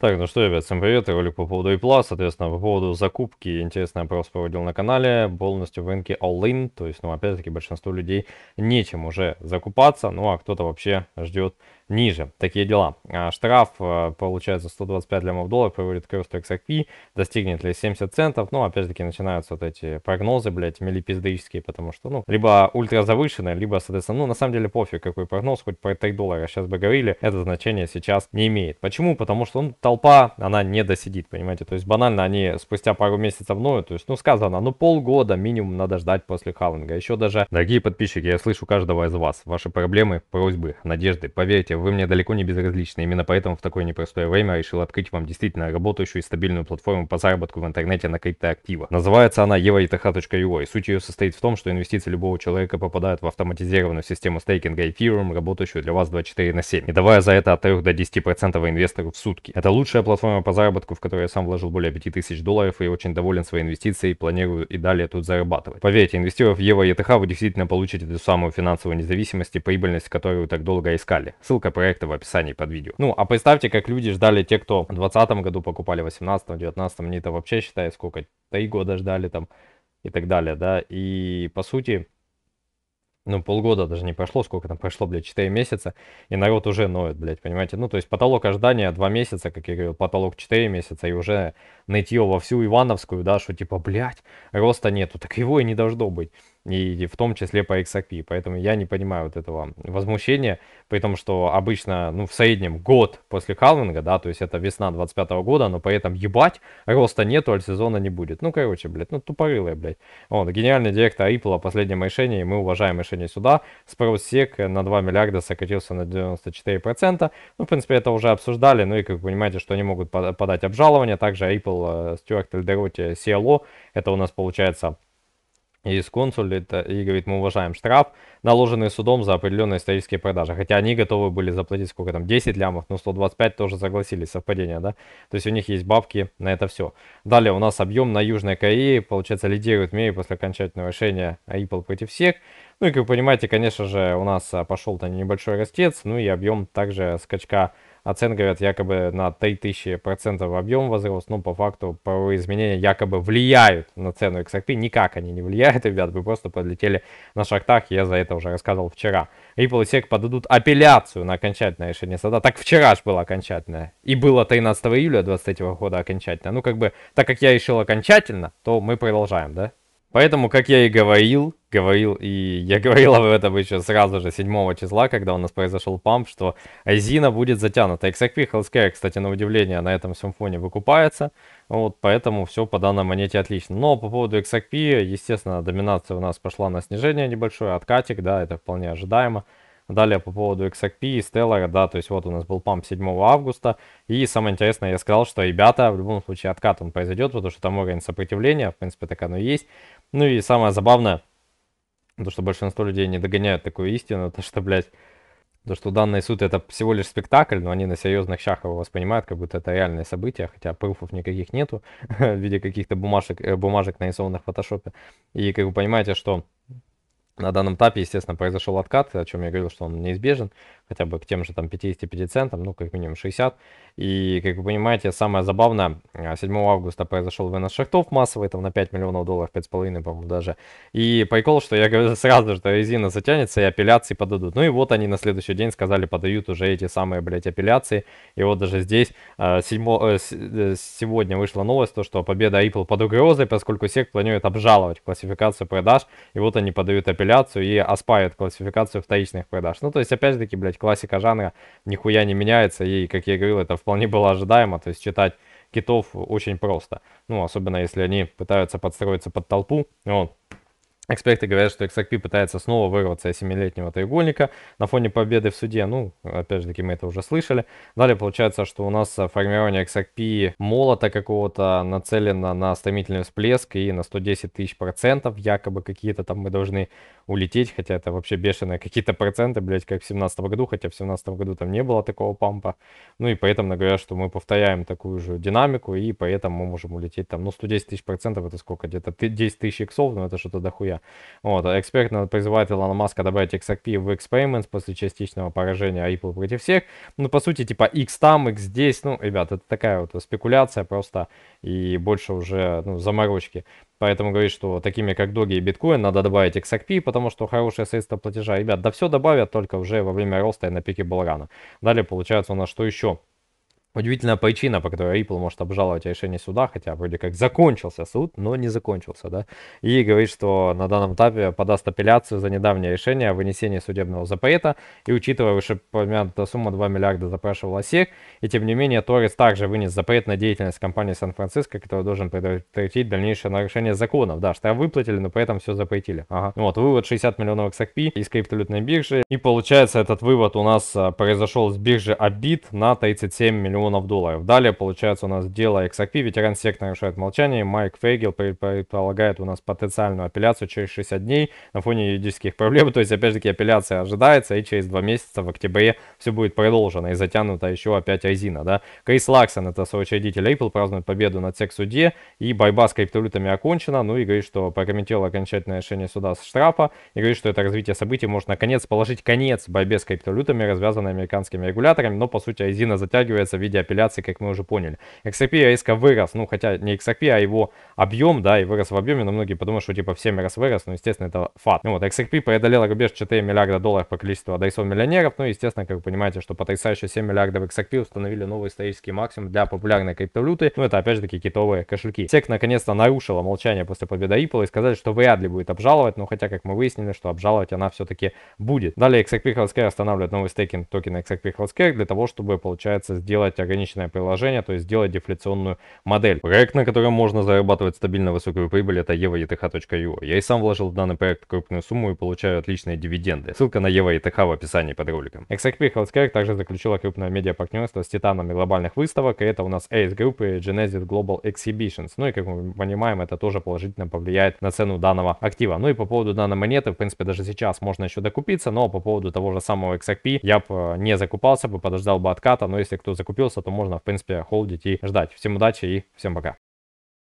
Так, ну что, ребят, всем привет, ролик по поводу ИПЛА, соответственно, по поводу закупки, интересный опрос проводил на канале, полностью в рынке all-in, то есть, ну, опять-таки, большинство людей нечем уже закупаться, ну, а кто-то вообще ждет ниже. Такие дела. А, штраф э, получается 125 лямов долларов приводит к росту XRP. Достигнет ли 70 центов? Ну, опять же таки, начинаются вот эти прогнозы, блядь, милипиздаические, потому что, ну, либо ультра завышенные, либо, соответственно, ну, на самом деле пофиг, какой прогноз, хоть про 3 доллара сейчас бы говорили, это значение сейчас не имеет. Почему? Потому что ну, толпа, она не досидит, понимаете? То есть банально они спустя пару месяцев ноют, то есть, ну, сказано, ну, полгода минимум надо ждать после халвинга. Еще даже, дорогие подписчики, я слышу каждого из вас, ваши проблемы, просьбы, надежды, поверьте, вы мне далеко не безразличны. Именно поэтому в такое непростое время решил открыть вам действительно работающую и стабильную платформу по заработку в интернете на криптоактивах. Называется она evoeth.io, суть ее состоит в том, что инвестиции любого человека попадают в автоматизированную систему стейкинга эфиром, работающую для вас 24 на 7, И давая за это от 3 до 10% инвестору в сутки. Это лучшая платформа по заработку, в которую я сам вложил более 5000 долларов и очень доволен своей инвестицией и планирую и далее тут зарабатывать. Поверьте, инвестируя в Ева ETH, вы действительно получите ту самую финансовую независимость и прибыльность, которую так долго искали. Ссылка ссылка проекта в описании под видео. Ну, а представьте, как люди ждали те, кто в 2020 году покупали, в 2018, 2019, мне это вообще считаю, сколько, три года ждали там и так далее, да, и по сути, ну, полгода даже не прошло, сколько там прошло, блядь, 4 месяца, и народ уже ноет, блядь, понимаете? Ну, то есть потолок ожидания 2 месяца, как я говорил, потолок 4 месяца, и уже найти его во всю Ивановскую, да, что типа, блядь, роста нету, так его и не должно быть и в том числе по XRP. Поэтому я не понимаю вот этого возмущения, при том, что обычно, ну, в среднем год после халвинга, да, то есть это весна 25 года, но поэтому ебать, роста нету, аль сезона не будет. Ну, короче, блядь, ну, тупорылая, блядь. Вот, гениальный директор Apple, последнем решении, мы уважаем решение сюда Спрос СЕК на 2 миллиарда сократился на 94%. Ну, в принципе, это уже обсуждали, ну, и, как вы понимаете, что они могут подать обжалование. Также Apple, э, Стюарт Эльдероти, CLO, это у нас получается и из консульта это, и говорит, мы уважаем штраф, наложенный судом за определенные исторические продажи. Хотя они готовы были заплатить сколько там, 10 лямов, но 125 тоже согласились, совпадение, да? То есть у них есть бабки на это все. Далее у нас объем на Южной Корее, получается, лидирует в мире после окончательного решения Apple против всех. Ну и как вы понимаете, конечно же, у нас а, пошел там небольшой растец, ну и объем также скачка оцен говорят якобы на 3000% объем возрос, но по факту паровые изменения якобы влияют на цену XRP, никак они не влияют, ребят, вы просто подлетели на шахтах, я за это уже рассказывал вчера. Ripple и SEC подадут апелляцию на окончательное решение суда, так вчера же было окончательное, и было 13 июля 23 года окончательное, ну как бы, так как я решил окончательно, то мы продолжаем, да? Поэтому, как я и говорил, говорил, и я говорил об этом еще сразу же 7 числа, когда у нас произошел памп, что Азина будет затянута. XRP Hellscare, кстати, на удивление, на этом всем фоне выкупается, вот, поэтому все по данной монете отлично. Но по поводу XRP, естественно, доминация у нас пошла на снижение небольшое, откатик, да, это вполне ожидаемо. Далее по поводу XRP и Stellar, да, то есть вот у нас был памп 7 августа, и самое интересное, я сказал, что, ребята, в любом случае откат он произойдет, потому что там уровень сопротивления, в принципе, так оно и есть. Ну и самое забавное, то, что большинство людей не догоняют такую истину, то, что, блядь, то, что данный суд это всего лишь спектакль, но они на серьезных щах его воспринимают, как будто это реальное событие, хотя пруфов никаких нету в виде каких-то бумажек, э, бумажек нарисованных в фотошопе. И как вы понимаете, что на данном этапе, естественно, произошел откат, о чем я говорил, что он неизбежен, хотя бы к тем же там 55 центам, ну, как минимум 60. И, как вы понимаете, самое забавное, 7 а, августа произошел вынос шахтов массовый, там на 5 миллионов долларов, 5,5, по-моему, даже. И прикол, что я говорю сразу, что резина затянется и апелляции подадут. Ну и вот они на следующий день сказали, подают уже эти самые, блядь, апелляции. И вот даже здесь 7, а, э, э, сегодня вышла новость, то, что победа Apple под угрозой, поскольку SEC планирует обжаловать классификацию продаж. И вот они подают апелляцию и оспаривают классификацию вторичных продаж. Ну, то есть, опять-таки, блядь, читать. Классика жанра нихуя не меняется, и, как я говорил, это вполне было ожидаемо, то есть читать китов очень просто. Ну, особенно если они пытаются подстроиться под толпу, вот, Эксперты говорят, что XRP пытается снова вырваться из семилетнего треугольника на фоне победы в суде. Ну, опять же таки, мы это уже слышали. Далее получается, что у нас формирование XRP молота какого-то нацелено на стремительный всплеск и на 110 тысяч процентов. Якобы какие-то там мы должны улететь, хотя это вообще бешеные какие-то проценты, блять, как в 17 году, хотя в 17 году там не было такого пампа. Ну и поэтому говорят, что мы повторяем такую же динамику, и поэтому мы можем улететь там, ну, 110 тысяч процентов это сколько? Где-то 10 тысяч иксов, но это что-то дохуя. X-XP. Вот, экспертно призывает Илона Маска добавить XRP в X-Payments после частичного поражения Ripple против всех. Ну, по сути, типа X там, X здесь. Ну, ребят, это такая вот спекуляция просто и больше уже ну, заморочки. Поэтому говорит, что такими как Доги и биткоин надо добавить XRP, потому что хорошее средство платежа. Ребят, да все добавят, только уже во время роста и на пике Балрана. Далее получается у нас что еще? Удивительная причина, по которой Apple может обжаловать решение суда, хотя вроде как закончился суд, но не закончился, да, и говорит, что на данном этапе подаст апелляцию за недавнее решение о вынесении судебного запрета, и учитывая вышеупомянутая сумма 2 миллиарда запрашивала СЕК, и тем не менее Торрес также вынес запрет на деятельность компании Сан-Франциско, который должен предотвратить дальнейшее нарушение законов, да, штраф выплатили, но при этом все запретили, ага, вот, вывод 60 миллионов XRP из криптовалютной биржи, и получается этот вывод у нас а, произошел с биржи Абит на 37 миллионов миллионов долларов. Далее получается у нас дело XRP, ветеран сектора нарушает молчание, Майк Фейгел предполагает у нас потенциальную апелляцию через 60 дней на фоне юридических проблем, то есть опять же таки апелляция ожидается и через 2 месяца в октябре все будет продолжено и затянута еще опять резина, да. Крис Лаксон, это соучредитель Apple, празднует победу над секс-суде и борьба с криптовалютами окончена, ну и говорит, что прокомментировал окончательное решение суда с штрафа и говорит, что это развитие событий может наконец положить конец борьбе с криптовалютами, развязанной американскими регуляторами, но по сути резина затягивается в виде виде апелляции, как мы уже поняли. XRP резко вырос, ну хотя не XRP, а его объем, да, и вырос в объеме, но многие подумают, что типа в 7 раз вырос, но естественно это фат. Ну вот, XRP преодолела рубеж 4 миллиарда долларов по количеству адресов миллионеров, ну естественно, как вы понимаете, что потрясающе 7 миллиардов XRP установили новый исторический максимум для популярной криптовалюты, ну это опять же таки китовые кошельки. Сек наконец-то нарушила молчание после победы Ripple и сказали, что вряд ли будет обжаловать, но хотя, как мы выяснили, что обжаловать она все-таки будет. Далее XRP Healthcare останавливает новый стейкинг токена XRP Healthcare для того, чтобы, получается, сделать ограниченное приложение, то есть сделать дефляционную модель. Проект, на котором можно зарабатывать стабильно высокую прибыль, это evaeth.io. Я и сам вложил в данный проект крупную сумму и получаю отличные дивиденды. Ссылка на evaeth в описании под роликом. XRP Healthcare также заключила крупное медиапартнерство с титанами глобальных выставок, и это у нас Ace Group и Genesis Global Exhibitions. Ну и как мы понимаем, это тоже положительно повлияет на цену данного актива. Ну и по поводу данной монеты, в принципе, даже сейчас можно еще докупиться, но по поводу того же самого XRP я бы э, не закупался бы, подождал бы отката, но если кто закупился, а то можно, в принципе, холдить и ждать. Всем удачи и всем пока.